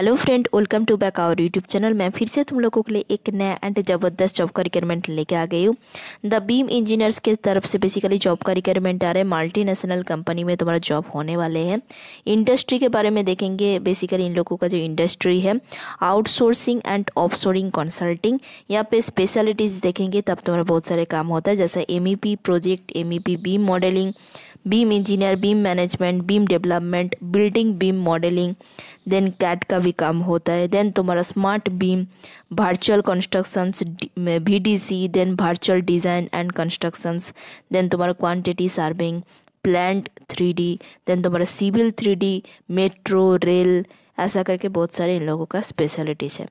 hello friend welcome to back our YouTube channel मैं फिर से तुम लोगों के लिए एक नया एंड ज़बरदस्त जॉब का रिक्वायरमेंट लेके आ गई हूँ द बीम इंजीनियर्स के तरफ से बेसिकली जॉब का रिक्वायरमेंट आ रहा है मल्टीनेशनल कंपनी में तुम्हारा जॉब होने वाले हैं इंडस्ट्री के बारे में देखेंगे बेसिकली इन लोगों का जो इंडस्ट्री है आउटसोर्सिंग एंड सोरिंग कंसल्टिंग यहाँ पे स्पेशलिटीज़ देखेंगे तब तुम्हारा बहुत सारे काम होता है जैसे M project M BIM modelling BIM engineer BIM management BIM development building BIM modelling then CAD का भी काम होता है देन तुम्हारा smart BIM virtual constructions V D C then virtual design and constructions then तुम्हारा quantity serving plant three D then तुम्हारा civil three D metro rail ऐसा करके बहुत सारे इन लोगों का स्पेशलिटीज़ है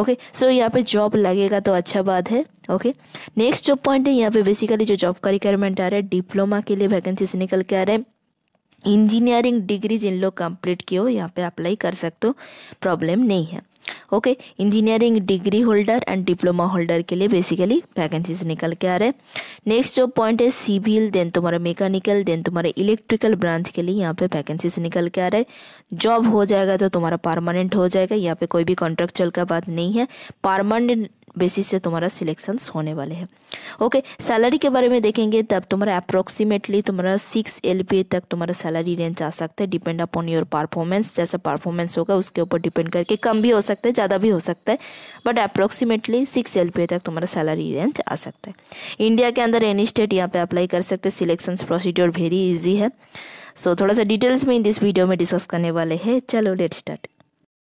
ओके सो यहाँ पे जॉब लगेगा तो अच्छा बात है ओके नेक्स्ट जो पॉइंट है यहाँ पे बेसिकली जो जॉब का रिक्वायरमेंट आ रहा है डिप्लोमा के लिए वैकेंसीज निकल के आ रहे हैं इंजीनियरिंग डिग्री जिन लोग कंप्लीट किए हो यहाँ पे अप्लाई कर सकते हो प्रॉब्लम नहीं है okay engineering degree holder and diploma holder के लिए बेसिकली वैकेंसीज निकल के आ रहे हैं नेक्स्ट जो पॉइंट है सिविल देन तुम्हारा मैकेनिकल देन तुम्हारे इलेक्ट्रिकल ब्रांच के लिए यहाँ पे वैकेंसीज निकल के आ रहे हैं जॉब हो जाएगा तो तुम्हारा परमानेंट हो जाएगा यहाँ पे कोई भी कॉन्ट्रेक्चुअल का बात नहीं है परमानेंट बेसिस से तुम्हारा सिलेक्शंस होने वाले हैं ओके सैलरी के बारे में देखेंगे तब तुम्हारा अप्रोक्सीमेटली तुम्हारा सिक्स एल तक तुम्हारा सैलरी रेंज आ सकता है डिपेंड अपॉन योर परफॉर्मेंस जैसा परफॉर्मेंस होगा उसके ऊपर डिपेंड करके कम भी हो सकता है ज़्यादा भी हो सकता है बट अप्रोक्सीमेटली सिक्स एल तक तुम्हारा सैलरी रेंज आ सकता है इंडिया के अंदर एनी स्टेट यहाँ पर अप्लाई कर सकते हैं सिलेक्शन प्रोसीड्योर वेरी ईजी है सो so, थोड़ा सा डिटेल्स में इन दिस वीडियो में डिस्कस करने वाले हैं चलो लेट स्टार्ट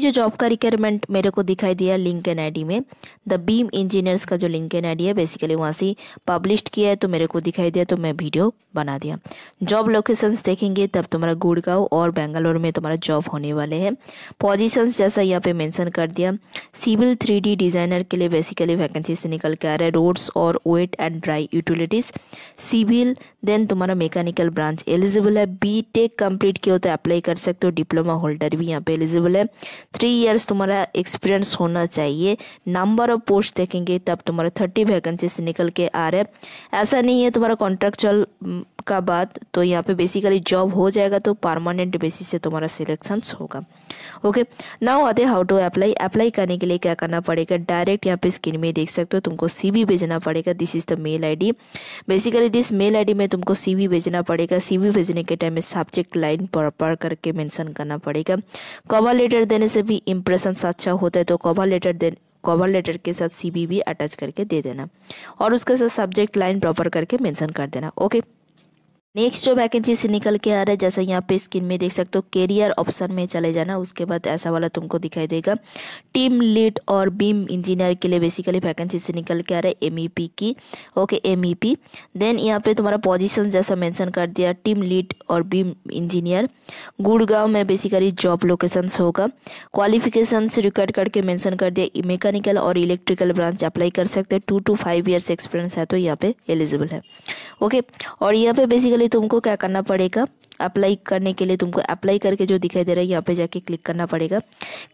जो जॉब का रिक्वायरमेंट मेरे को दिखाई दिया लिंक एन आईडी में द बीम इंजीनियर्स का जो लिंक एन आईडी है बेसिकली वहाँ से पब्लिश किया है तो मेरे को दिखाई दिया तो मैं वीडियो बना दिया जॉब लोकेशंस देखेंगे तब तुम्हारा गुड़गांव और बेंगलोर में तुम्हारा जॉब होने वाले हैं पोजीशंस जैसा यहाँ पे मैंसन कर दिया सिविल थ्री डिज़ाइनर के लिए बेसिकली वैकेंसी से निकल के आ रहा है रोड्स और wet and dry utilities civil then तुम्हारा मेकेनिकल ब्रांच एलिजिबल है बी टेक कंप्लीट किया हो तो अप्लाई कर सकते हो डिप्लोमा होल्डर भी यहाँ पे एलिजिबल है थ्री इयर्स तुम्हारा एक्सपीरियंस होना चाहिए नंबर ऑफ पोस्ट देखेंगे तब तुम्हारा थर्टी वैकेंसी से निकल के आ रहा है ऐसा नहीं है तुम्हारा कॉन्ट्रेक्चुअल हम्म, का बात तो यहाँ पे बेसिकली जॉब हो जाएगा तो परमानेंट बेसिस से तुम्हारा सिलेक्शन होगा ओके नाउ आते हाउ टू अप्लाई अप्लाई करने के लिए क्या करना पड़ेगा डायरेक्ट यहाँ पे स्क्रीन में देख सकते हो तुमको सीवी भेजना पड़ेगा this is the mail ID basically this mail ID में तुमको सीवी भेजना पड़ेगा सीवी भेजने के टाइम में सब्जेक्ट लाइन प्रॉपर करके मैंशन करना पड़ेगा कवर लेटर देने से भी इम्प्रेशंस अच्छा होता है तो कवर लेटर दे कवर लेटर के साथ सी भी अटैच करके दे देना और उसके साथ सब्जेक्ट लाइन प्रॉपर करके मेंशन कर देना ओके नेक्स्ट जो वैकेंसी से निकल के आ रहा है जैसे यहाँ पे स्क्रीन में देख सकते हो कैरियर ऑप्शन में चले जाना उसके बाद ऐसा वाला तुमको दिखाई देगा टीम लीड और बीम इंजीनियर के लिए बेसिकली वैकेंसी से निकल के आ रहा है एम e की ओके एम देन यहाँ पे तुम्हारा पोजीशन जैसा मेंशन कर दिया टीम लीड और बीम इंजीनियर गुड़गांव में बेसिकली जॉब लोकेशन होगा क्वालिफिकेशन रिकॉर्ड करके मैंसन कर दिया मैकेनिकल और इलेक्ट्रिकल ब्रांच अप्लाई कर सकते हैं two to five years experience है तो यहाँ पे एलिजिबल है ओके और यहाँ पे बेसिकली लिए तुमको क्या करना पड़ेगा अप्लाई करने के लिए तुमको अप्लाई करके जो दिखाई दे रहा है यहाँ पे जाके क्लिक करना पड़ेगा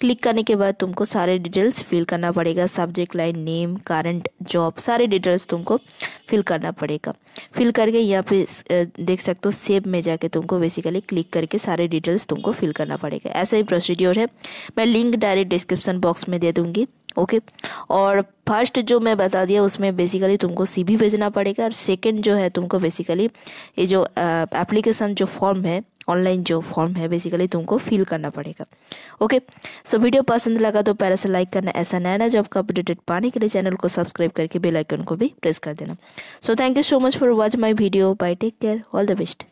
क्लिक करने के बाद तुमको सारे डिटेल्स फिल करना पड़ेगा subject line name current job सारे डिटेल्स तुमको फिल करना पड़ेगा फिल करके यहाँ पे देख सकते हो सेव में जाके तुमको बेसिकली क्लिक करके सारे डिटेल्स तुमको फिल करना पड़ेगा ऐसा ही प्रोसीड्योर है मैं लिंक डायरेक्ट डिस्क्रिप्सन बॉक्स में दे दूँगी ओके और फर्स्ट जो मैं बता दिया उसमें बेसिकली तुमको भी भेजना पड़ेगा और सेकंड जो है तुमको बेसिकली ये जो एप्लीकेशन जो फॉर्म है ऑनलाइन जो फॉर्म है बेसिकली तुमको फिल करना पड़ेगा ओके सो वीडियो पसंद लगा तो पहले से लाइक करना ऐसा नया नया जॉब का अपडेटेड पाने के लिए चैनल को सब्सक्राइब करके बेलाइकन को भी प्रेस कर देना so thank you so much for watch my video bye take care all the best